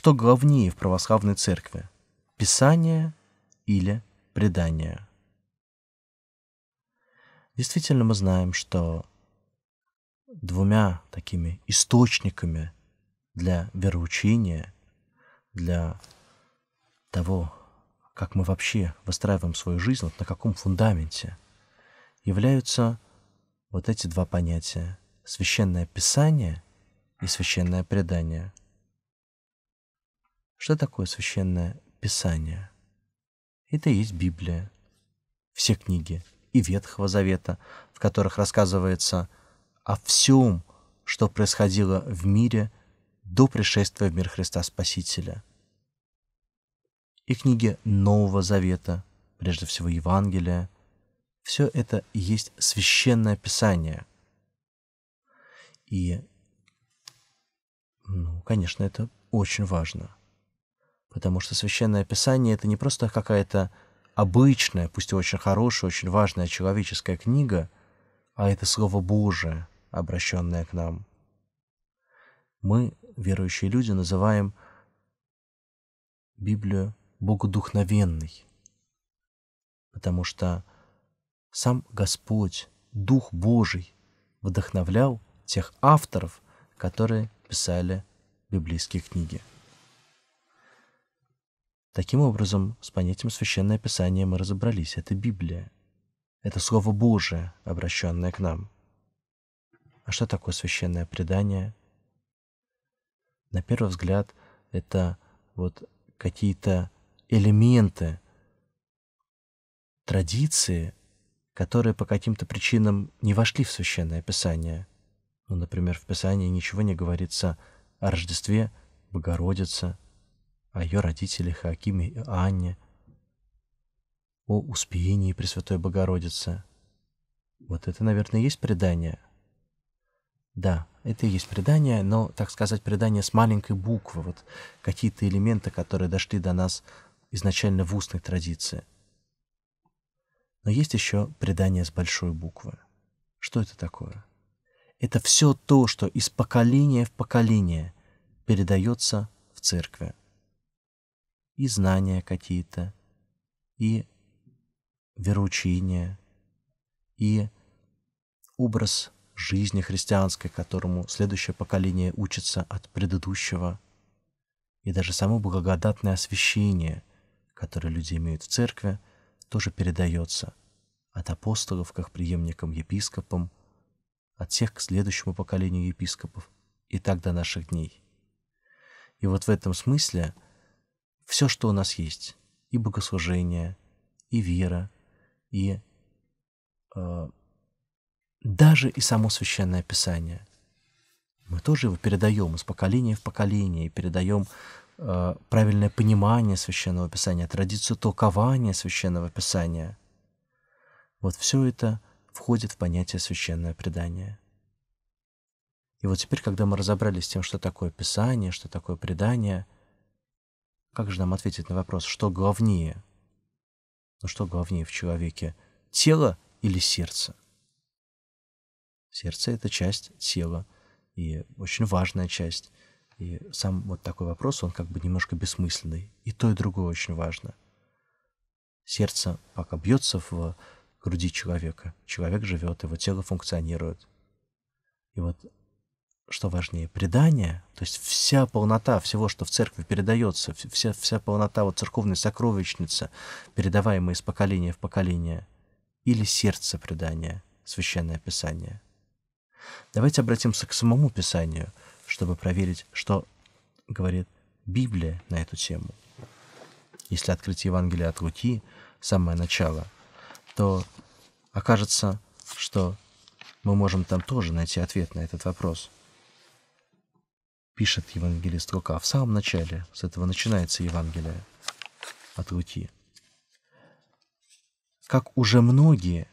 Что главнее в православной церкви – Писание или предание? Действительно, мы знаем, что двумя такими источниками для вероучения, для того, как мы вообще выстраиваем свою жизнь, вот на каком фундаменте, являются вот эти два понятия – священное писание и священное предание – что такое священное писание? Это и есть Библия. Все книги и Ветхого Завета, в которых рассказывается о всем, что происходило в мире до пришествия в мир Христа Спасителя. И книги Нового Завета, прежде всего Евангелия, все это и есть священное писание. И, ну, конечно, это очень важно – Потому что Священное Писание — это не просто какая-то обычная, пусть и очень хорошая, очень важная человеческая книга, а это Слово Божие, обращенное к нам. Мы, верующие люди, называем Библию богодухновенной, потому что сам Господь, Дух Божий, вдохновлял тех авторов, которые писали библейские книги. Таким образом, с понятием «священное писание» мы разобрались. Это Библия. Это Слово Божие, обращенное к нам. А что такое священное предание? На первый взгляд, это вот какие-то элементы традиции, которые по каким-то причинам не вошли в священное писание. Ну, например, в писании ничего не говорится о Рождестве Богородицы, о ее родителях, о Акиме и Анне, о Успении Пресвятой Богородицы. Вот это, наверное, и есть предание. Да, это и есть предание, но, так сказать, предание с маленькой буквы, вот какие-то элементы, которые дошли до нас изначально в устной традиции. Но есть еще предание с большой буквы. Что это такое? Это все то, что из поколения в поколение передается в церкви и знания какие-то, и вероучение, и образ жизни христианской, которому следующее поколение учится от предыдущего, и даже само благодатное освящение, которое люди имеют в церкви, тоже передается от апостолов как преемникам епископам, от всех к следующему поколению епископов и так до наших дней. И вот в этом смысле – все, что у нас есть, и богослужение, и вера, и э, даже и само священное Писание. Мы тоже его передаем из поколения в поколение, и передаем э, правильное понимание священного Писания, традицию толкования священного Писания. Вот все это входит в понятие священное предание. И вот теперь, когда мы разобрались с тем, что такое Писание, что такое предание – как же нам ответить на вопрос, что главнее? Ну что главнее в человеке, тело или сердце? Сердце — это часть тела, и очень важная часть. И сам вот такой вопрос, он как бы немножко бессмысленный. И то, и другое очень важно. Сердце пока бьется в груди человека. Человек живет, его тело функционирует. И вот что важнее, предание, то есть вся полнота всего, что в церкви передается, вся, вся полнота вот церковной сокровищницы, передаваемая из поколения в поколение, или сердце предания, священное писание. Давайте обратимся к самому писанию, чтобы проверить, что говорит Библия на эту тему. Если открыть Евангелие от Луки, самое начало, то окажется, что мы можем там тоже найти ответ на этот вопрос – пишет евангелист Лука в самом начале, с этого начинается Евангелие от Луки. Как уже многие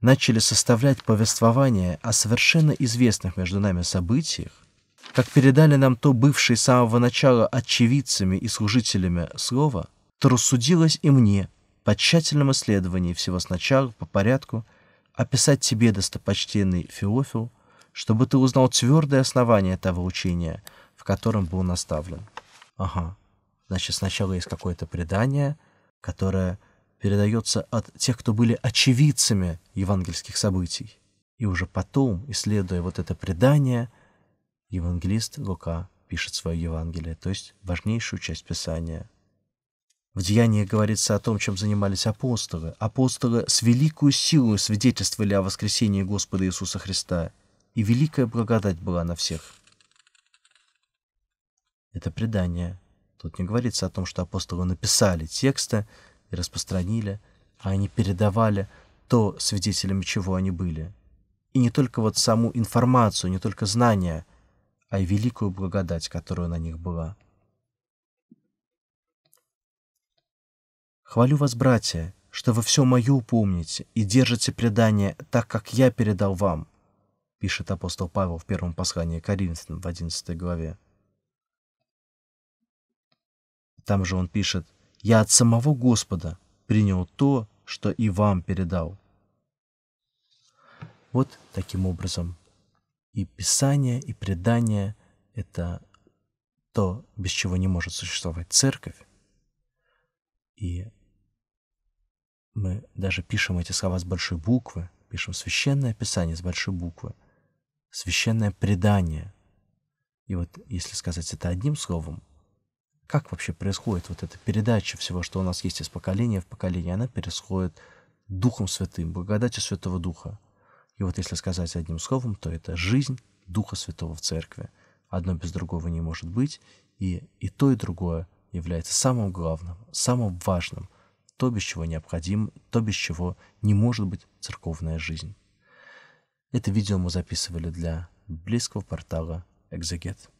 начали составлять повествование о совершенно известных между нами событиях, как передали нам то бывшие с самого начала очевидцами и служителями слова, то рассудилось и мне по тщательном исследовании всего сначала, по порядку, описать тебе, достопочтенный Феофил, чтобы ты узнал твердое основание того учения, в котором был наставлен. Ага. Значит, сначала есть какое-то предание, которое передается от тех, кто были очевидцами евангельских событий. И уже потом, исследуя вот это предание, евангелист Лука пишет свое Евангелие, то есть важнейшую часть Писания. В Деянии говорится о том, чем занимались апостолы. Апостолы с великую силой свидетельствовали о воскресении Господа Иисуса Христа – и великая благодать была на всех. Это предание. Тут не говорится о том, что апостолы написали тексты и распространили, а они передавали то, свидетелями чего они были. И не только вот саму информацию, не только знания, а и великую благодать, которая на них была. «Хвалю вас, братья, что вы все мое помните и держите предание так, как я передал вам, пишет апостол Павел в первом послании к Коринфянам в 11 главе. Там же он пишет, «Я от самого Господа принял то, что и вам передал». Вот таким образом и Писание, и предание — это то, без чего не может существовать церковь. И мы даже пишем эти слова с большой буквы, пишем священное писание с большой буквы — священное предание. И вот если сказать это одним словом, как вообще происходит вот эта передача всего, что у нас есть из поколения в поколение, она происходит Духом Святым, благодатью Святого Духа. И вот если сказать одним словом, то это жизнь Духа Святого в Церкви. Одно без другого не может быть, и, и то, и другое является самым главным, самым важным, то, без чего необходим, то, без чего не может быть церковная жизнь. Это видео мы записывали для близкого портала «Экзегет».